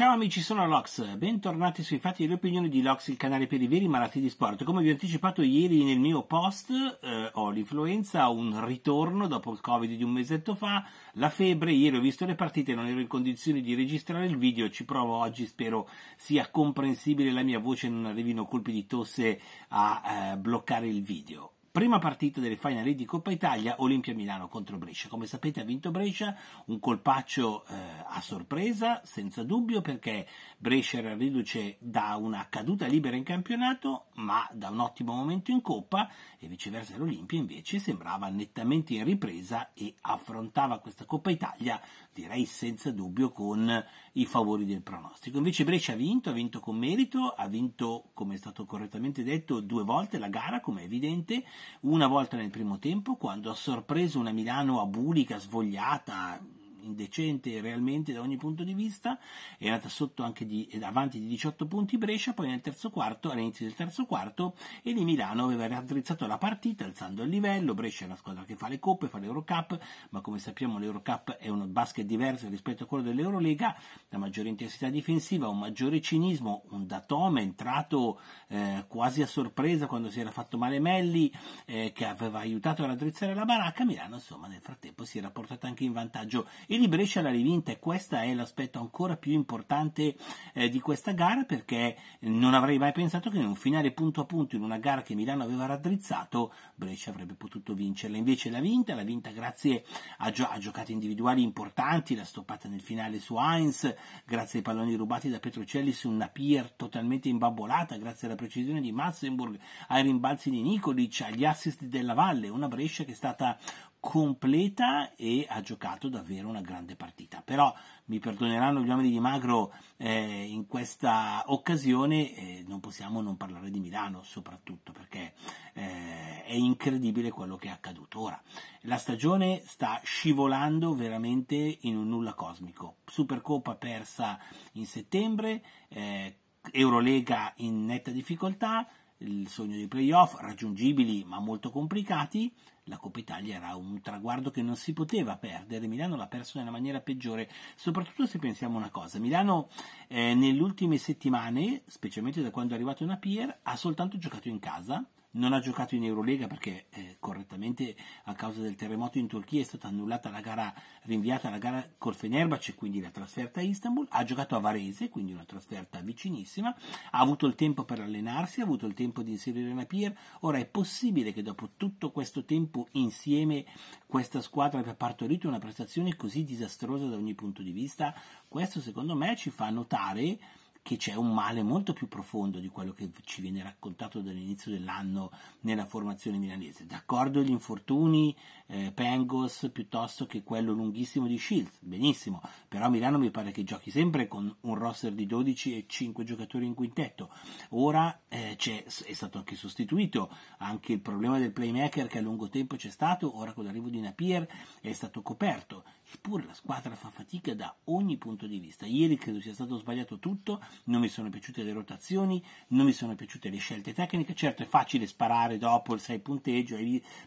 Ciao amici, sono Lox, bentornati sui fatti e le opinioni di Lox, il canale per i veri malati di sport. Come vi ho anticipato ieri nel mio post, eh, ho l'influenza, un ritorno dopo il covid di un mesetto fa, la febbre, ieri ho visto le partite, non ero in condizioni di registrare il video, ci provo oggi, spero sia comprensibile la mia voce, non arrivino colpi di tosse a eh, bloccare il video prima partita delle finali di Coppa Italia, Olimpia Milano contro Brescia. Come sapete ha vinto Brescia, un colpaccio eh, a sorpresa, senza dubbio, perché Brescia era riduce da una caduta libera in campionato, ma da un ottimo momento in Coppa, e viceversa l'Olimpia invece sembrava nettamente in ripresa e affrontava questa Coppa Italia, direi senza dubbio, con i favori del pronostico. Invece Brescia ha vinto, ha vinto con merito, ha vinto, come è stato correttamente detto, due volte la gara, come è evidente, una volta nel primo tempo quando ha sorpreso una Milano abulica, svogliata, indecente realmente da ogni punto di vista, è andata sotto anche di, avanti di 18 punti Brescia, poi nel terzo quarto, all'inizio del terzo quarto, e di Milano aveva raddrizzato la partita alzando il livello, Brescia è una squadra che fa le coppe, fa l'Eurocup, ma come sappiamo l'Eurocup è un basket diverso rispetto a quello dell'Eurolega, la maggiore intensità difensiva, un maggiore cinismo, un Datome entrato eh, quasi a sorpresa quando si era fatto male Melli, eh, che aveva aiutato a raddrizzare la baracca, Milano insomma nel frattempo si era portata anche in vantaggio e Il Brescia l'ha rivinta e questo è l'aspetto ancora più importante eh, di questa gara perché non avrei mai pensato che in un finale punto a punto, in una gara che Milano aveva raddrizzato, Brescia avrebbe potuto vincerla. Invece l'ha vinta, l'ha vinta grazie a, gio- a giocate individuali importanti, la stoppata nel finale su Heinz, grazie ai palloni rubati da Petrocelli su una pier totalmente imbabbolata, grazie alla precisione di Massenburg ai rimbalzi di Nikolic, agli assist della Valle, una Brescia che è stata completa e ha giocato davvero una grande partita. Però mi perdoneranno gli uomini di Magro eh, in questa occasione, eh, non possiamo non parlare di Milano soprattutto perché eh, è incredibile quello che è accaduto. Ora, la stagione sta scivolando veramente in un nulla cosmico. Supercoppa persa in settembre, eh, Eurolega in netta difficoltà, il sogno dei playoff raggiungibili ma molto complicati la Coppa Italia era un traguardo che non si poteva perdere, Milano l'ha perso nella maniera peggiore, soprattutto se pensiamo a una cosa, Milano eh, nelle ultime settimane, specialmente da quando è arrivato una Pier, ha soltanto giocato in casa, non ha giocato in Eurolega perché eh, correttamente a causa del terremoto in Turchia è stata annullata la gara, rinviata la gara col Fenerbahce, quindi la trasferta a Istanbul, ha giocato a Varese, quindi una trasferta vicinissima, ha avuto il tempo per allenarsi, ha avuto il tempo di inserire Napier, ora è possibile che dopo tutto questo tempo insieme questa squadra abbia partorito una prestazione così disastrosa da ogni punto di vista? Questo secondo me ci fa notare che c'è un male molto più profondo di quello che ci viene raccontato dall'inizio dell'anno nella formazione milanese. D'accordo gli infortuni, eh, Pengos piuttosto che quello lunghissimo di Shields, benissimo, però Milano mi pare che giochi sempre con un roster di 12 e 5 giocatori in quintetto. Ora eh, è stato anche sostituito anche il problema del playmaker che a lungo tempo c'è stato, ora con l'arrivo di Napier è stato coperto. Eppure la squadra fa fatica da ogni punto di vista. Ieri credo sia stato sbagliato tutto, non mi sono piaciute le rotazioni, non mi sono piaciute le scelte tecniche. Certo è facile sparare dopo il 6 punteggio,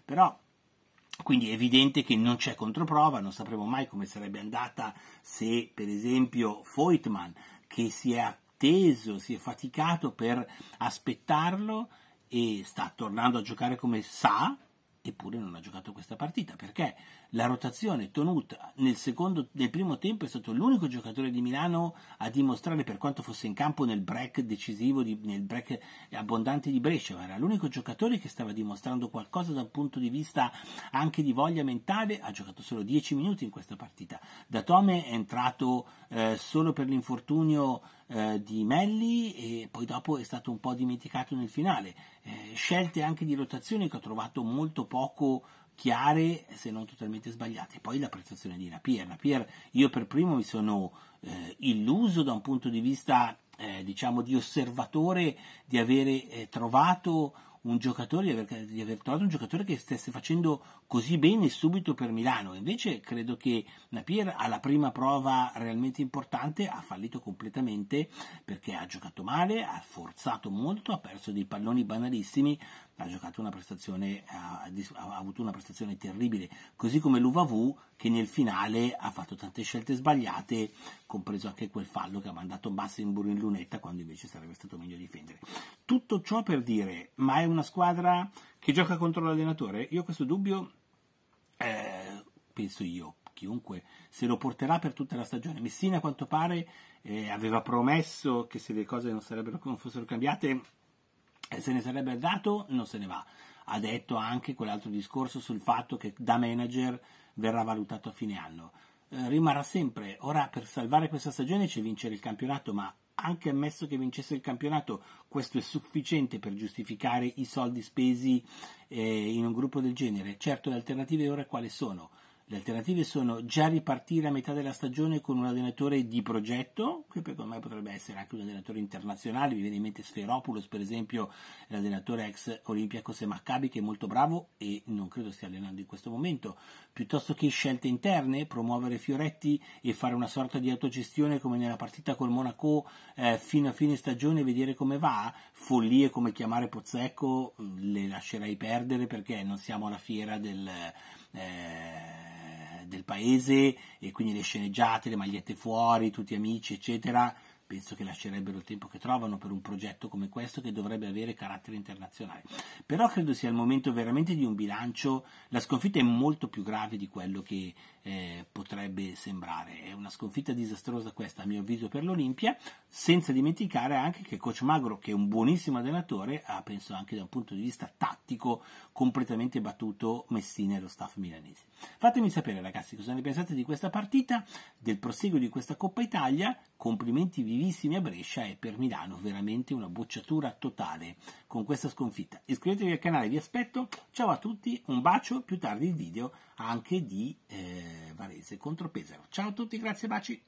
però quindi è evidente che non c'è controprova, non sapremo mai come sarebbe andata se per esempio Voigtman, che si è atteso, si è faticato per aspettarlo e sta tornando a giocare come sa, eppure non ha giocato questa partita. Perché? la rotazione Tonut nel, secondo, nel primo tempo è stato l'unico giocatore di Milano a dimostrare per quanto fosse in campo nel break decisivo, di, nel break abbondante di Brescia, ma era l'unico giocatore che stava dimostrando qualcosa dal punto di vista anche di voglia mentale, ha giocato solo 10 minuti in questa partita. Da Tome è entrato eh, solo per l'infortunio eh, di Melli e poi dopo è stato un po' dimenticato nel finale. Eh, scelte anche di rotazione che ho trovato molto poco chiare se non totalmente sbagliate. Poi la prestazione di Napier. Napier io per primo mi sono eh, illuso da un punto di vista eh, diciamo di osservatore di avere eh, trovato un giocatore, di aver, di aver trovato un giocatore che stesse facendo così bene subito per Milano. Invece credo che Napier alla prima prova realmente importante ha fallito completamente perché ha giocato male, ha forzato molto, ha perso dei palloni banalissimi, ha, ha, ha avuto una prestazione terribile, così come l'UVV che nel finale ha fatto tante scelte sbagliate compreso anche quel fallo che ha mandato Bassenburg in lunetta quando invece sarebbe stato meglio difendere. Tutto ciò per dire, ma è una squadra che gioca contro l'allenatore? Io questo dubbio, eh, penso io, chiunque se lo porterà per tutta la stagione. Messina a quanto pare eh, aveva promesso che se le cose non, non fossero cambiate eh, se ne sarebbe andato, non se ne va. Ha detto anche quell'altro discorso sul fatto che da manager verrà valutato a fine anno. Eh, rimarrà sempre. Ora per salvare questa stagione c'è vincere il campionato, ma anche ammesso che vincesse il campionato, questo è sufficiente per giustificare i soldi spesi eh, in un gruppo del genere? Certo, le alternative ora quali sono? Le alternative sono già ripartire a metà della stagione con un allenatore di progetto, che per me potrebbe essere anche un allenatore internazionale, mi viene in mente Sferopoulos per esempio, l'allenatore ex Olimpiakos e Maccabi che è molto bravo e non credo stia allenando in questo momento, piuttosto che scelte interne, promuovere Fioretti e fare una sorta di autogestione come nella partita col Monaco eh, fino a fine stagione e vedere come va, follie come chiamare Pozzecco mm, le lascerei perdere perché non siamo alla fiera del... Eh, del paese e quindi le sceneggiate, le magliette fuori, tutti amici, eccetera, penso che lascerebbero il tempo che trovano per un progetto come questo che dovrebbe avere carattere internazionale. Però credo sia il momento veramente di un bilancio, la sconfitta è molto più grave di quello che eh, potrebbe sembrare. È una sconfitta disastrosa questa a mio avviso per l'Olimpia, senza dimenticare anche che Coach Magro, che è un buonissimo allenatore, ha penso anche da un punto di vista tattico completamente battuto Messina e lo staff milanese. Fatemi sapere ragazzi cosa ne pensate di questa partita, del proseguo di questa Coppa Italia, complimenti vivissimi a Brescia e per Milano veramente una bocciatura totale con questa sconfitta. Iscrivetevi al canale, vi aspetto, ciao a tutti, un bacio, più tardi il video anche di... Eh, eh, Varese contro Pesaro. Ciao a tutti, grazie, baci.